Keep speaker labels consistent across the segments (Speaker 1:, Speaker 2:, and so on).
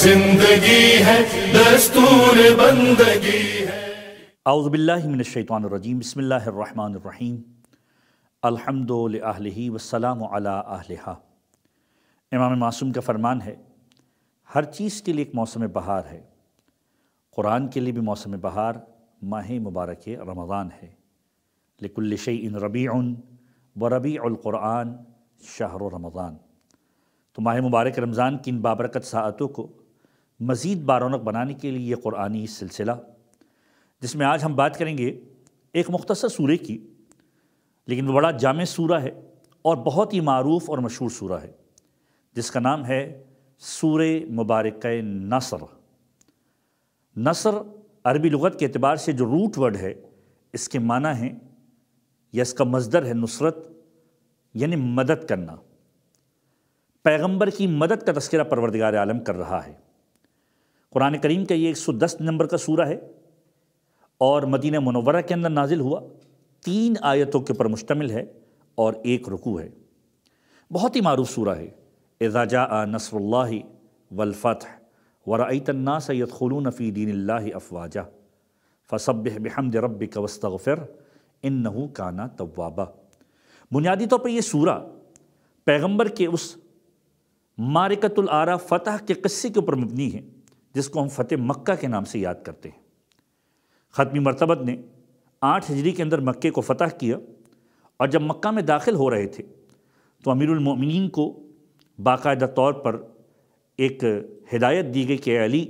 Speaker 1: जिंदगी है दस्तूर बंदगी
Speaker 2: है वसलाम अहलहा इमाम मासूम का फ़रमान है हर चीज़ के लिए एक मौसम बहार है क़ुरान के लिए भी मौसम बहार माह मुबारक रमज़ान है लिकुल्लशे इन रबी व रबीक़ुरान शाहर रमज़ान तो माह मुबारक रमज़ान की इन बाबरकत सातों को मज़ीद बारौनक बनाने के लिए ये क़ुरानी सिलसिला जिसमें आज हम बात करेंगे एक मुख्तर सूर्य की लेकिन वो बड़ा जाम सूरा है और बहुत ही मरूफ और मशहूर सूरा है जिसका नाम है सूर मुबारक नसर नसर अरबी लगत के अतबार से जो रूट वर्ड है इसके माना है या इसका मजदर है नुसरत यानी मदद करना पैगंबर की मदद का तस्करा परवरदगार आलम कर रहा है कुरान करीम का ये एक सौ दस नंबर का सूरा है और मदीना मनवरा के अंदर नाजिल हुआ तीन आयतों के ऊपर मुश्तमिल है और एक रुकू है बहुत ही मरूफ सूरा है एजाजा आ नसरल्ला वलफ़त वरतना सैद खलून फ़ी दीन अफवाजा फ़सब बहमद रब कवस्तफ़िर इन नहू काना तवाबा बुनियादी तौर पर यह सूरा पैगम्बर के उस मारकतुल आरा फ़तह के कस्से के ऊपर मबनी है जिसको हम फ़तेह मक्का के नाम से याद करते हैं ख़त्मी मरतबत ने आठ हजरी के अंदर मक्के को फ़तह किया और जब मक्का में दाखिल हो रहे थे तो अमीरमिन को बाकायदा तौर पर एक हिदायत दी गई कि अली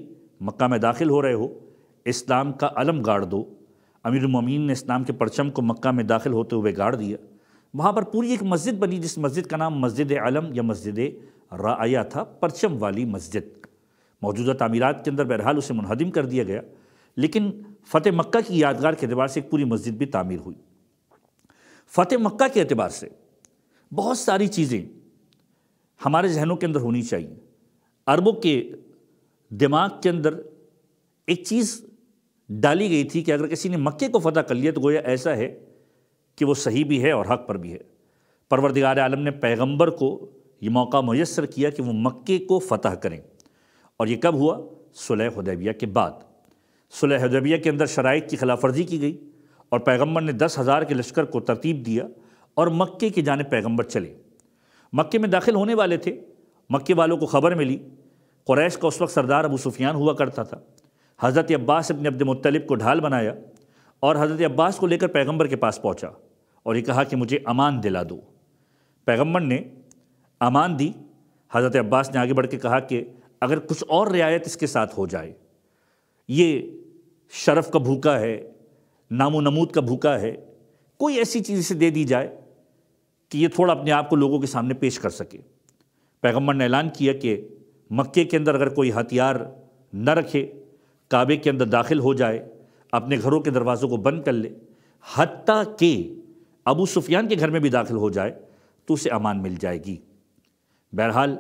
Speaker 2: मक्का में दाखिल हो रहे हो इस्लाम का अलम गाड़ दो अमीरमिन ने इस्लाम के परचम को मक्का में दाखिल होते हुए गाड़ दिया वहाँ पर पूरी एक मस्जिद बनी जिस मस्जिद का नाम मस्जिद आलम या मस्जिद राया था परचम वाली मस्जिद मौजूदा तमीरत के अंदर बहरहाल उसे मुनहदम कर दिया गया लेकिन फ़तेह मक्का की यादगार के अतबार से एक पूरी मस्जिद भी तामीर हुई फ़तेह मक्का के अतबार से बहुत सारी चीज़ें हमारे जहनों के अंदर होनी चाहिए अरबों के दिमाग के अंदर एक चीज़ डाली गई थी कि अगर किसी ने मक्के को फ़तह कर लिया तो गोया ऐसा है कि वो सही भी है और हक पर भी है परवरदिगार आलम ने पैगंबर को ये मौका मैसर किया कि वो मक्के को फ़तह करें और ये कब हुआ सुलह हदैबिया के बाद सुलह हदैबिया के अंदर शराइ की खिलाफ वर्जी की गई और पैगम्बर ने दस हज़ार के लश्कर को तरतीब दिया और मक्के की जानब पैगम्बर चले मक्के में दाखिल होने वाले थे मक्के वालों को खबर मिली क्रैश का उस वक्त सरदार अबू सुफियान हुआ करता था हज़रत अब्बास अपने अब्द मतलब को ढाल बनाया और हज़रत अब्बास को लेकर पैगम्बर के पास पहुँचा और ये कहा कि मुझे अमान दिला दो पैगम्बर ने अमान दी हज़रत अब्बास ने आगे बढ़ के कहा कि अगर कुछ और रियायत इसके साथ हो जाए ये शरफ का भूखा है नामो नमूद का भूखा है कोई ऐसी चीज़ इसे दे दी जाए कि ये थोड़ा अपने आप को लोगों के सामने पेश कर सके पैगम्बर ने ऐलान किया कि मक्के के अंदर अगर कोई हथियार न रखे काबे के अंदर दाखिल हो जाए अपने घरों के दरवाज़ों को बंद कर ले हती के अबू सुफियान के घर में भी दाखिल हो जाए तो उसे अमान मिल जाएगी बहरहाल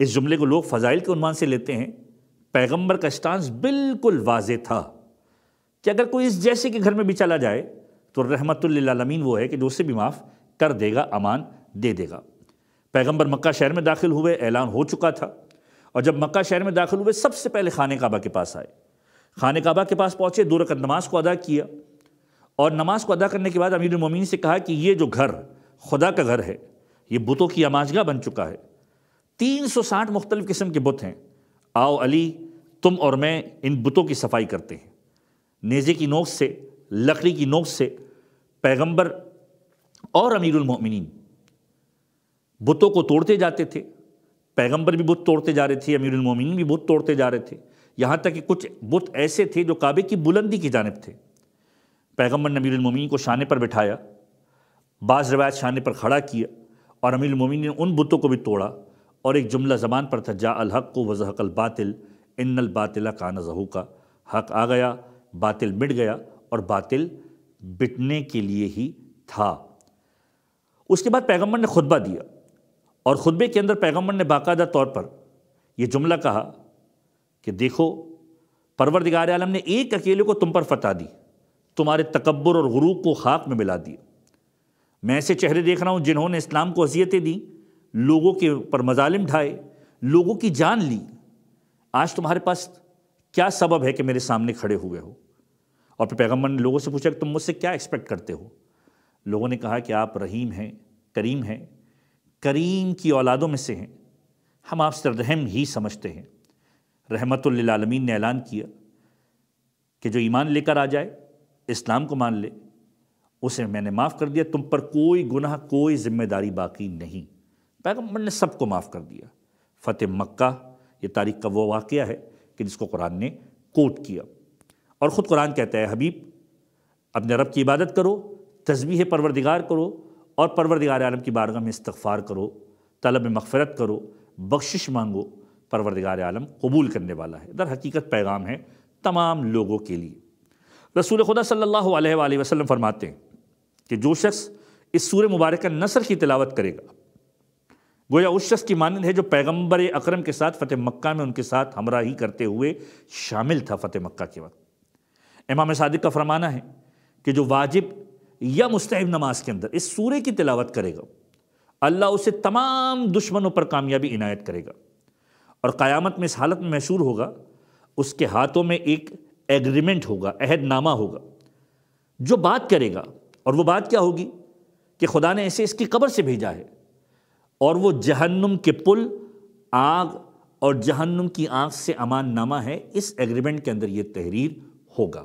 Speaker 2: इस जुमले को लोग फ़ज़ाइल के उनवान से लेते हैं पैगंबर का स्टांस बिल्कुल वाज था कि अगर कोई इस जैसे के घर में भी चला जाए तो रहमतमीन वो है कि जो उसे भी माफ़ कर देगा अमान दे देगा पैगंबर मक्का शहर में दाखिल हुए ऐलान हो चुका था और जब मक्का शहर में दाखिल हुए सबसे पहले खान काबा के पास आए खान काबा के पास पहुँचे दो रकत नमाज को अदा किया और नमाज को अदा करने के बाद अमीर मोमिन से कहा कि ये जो घर खुदा का घर है ये बुतों की आमाजगा बन चुका है तीन सौ साठ मुख्तलिफ़ किस्म के बुत हैं आओ अली तुम और मैं इन बुतों की सफाई करते हैं नेज़े की नोक से लकड़ी की नोक से पैगम्बर और अमीरमिन बुतों को तोड़ते जाते थे पैगम्बर भी बुत तोड़ते जा रहे थे अमीर अमीरमिन भी बुत तोड़ते जा रहे थे यहाँ तक कि कुछ बुत ऐसे थे जो काबे की बुलंदी की जानब थे पैगम्बर ने अमीरमिन को शाने पर बिठाया बाज़ रवायत शाने पर खड़ा किया और अमीर उलमिन ने उन बुतों को भी तोड़ा और एक जुमला ज़बान पर था जा अलहक को वजहकल बातिल इन्नल बातिला काना का हक आ गया बातिल मिट गया और बातिल बिटने के लिए ही था उसके बाद पैगम्बर ने खुतबा दिया और खुतबे के अंदर पैगम्बर ने बाकायदा तौर पर यह जुमला कहा कि देखो परवरदिगार आलम ने एक अकेले को तुम पर फता दी तुम्हारे तकबर और गुरूब को खाक में मिला दिया मैं ऐसे चेहरे देख रहा हूँ जिन्होंने इस्लाम को अजियतें दी लोगों के ऊपर मजालिम ढाए लोगों की जान ली आज तुम्हारे पास क्या सबब है कि मेरे सामने खड़े हुए हो और फिर पैगम्बर ने लोगों से पूछा कि तुम मुझसे क्या एक्सपेक्ट करते हो लोगों ने कहा कि आप रहीम हैं करीम हैं करीम की औलादों में से हैं हम आपसे रहम ही समझते हैं रहमतुल्लामीन ने ऐलान किया कि जो ईमान लेकर आ जाए इस्लाम को मान ले उसे मैंने माफ़ कर दिया तुम पर कोई गुनाह कोई जिम्मेदारी बाकी नहीं पैगम्बर ने सबको माफ़ कर दिया फ़तेह मक्का ये तारीख का वो वाक़ है कि जिसको कुरान ने कोट किया और ख़ुद कुरान कहता है हबीब अपने रब की इबादत करो तस्वीर परवरदिगार करो और परवरदिगार आलम की बारगाह में इस्तफ़ार करो तलब मफ़रत करो बख्शिश मांगो परवरदिगार आलम कबूल करने वाला है दर हकीकत पैगाम है तमाम लोगों के लिए रसूल खुदा सल्ला वसलम फरमाते हैं कि जो शख्स इस सूर मुबारक का नसर की तिलावत करेगा गोया उस शख्स की मानंद है जो पैगम्बर अक्रम के साथ फ़तेह मक्का में उनके साथ हमरा ही करते हुए शामिल था फ़तेह मक्का के वक्त इमाम सादिक का फरमाना है कि जो वाजिब या मुस्तब नमाज के अंदर इस सूर्य की तिलावत करेगा अल्लाह उसे तमाम दुश्मनों पर कामयाबी इनायत करेगा और क़्यामत में इस हालत में मशहूर होगा उसके हाथों में एक एग्रीमेंट होगा अहदनामा होगा जो बात करेगा और वो बात क्या होगी कि खुदा ने ऐसे इसकी कबर से भेजा है और वो जहन्नुम के पुल आग और जहन्नुम की आँख से अमान नामा है इस एग्रीमेंट के अंदर ये तहरीर होगा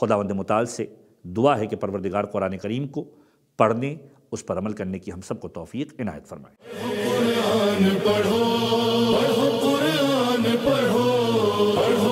Speaker 2: खुदावंद मताल से दुआ है कि परवरदिगार कुरान करीम को पढ़ने उस पर अमल करने की हम सबको तोफ़ी इनायत फरमाए पढ़ो, पढ़ो, पढ़ो, पढ़ो,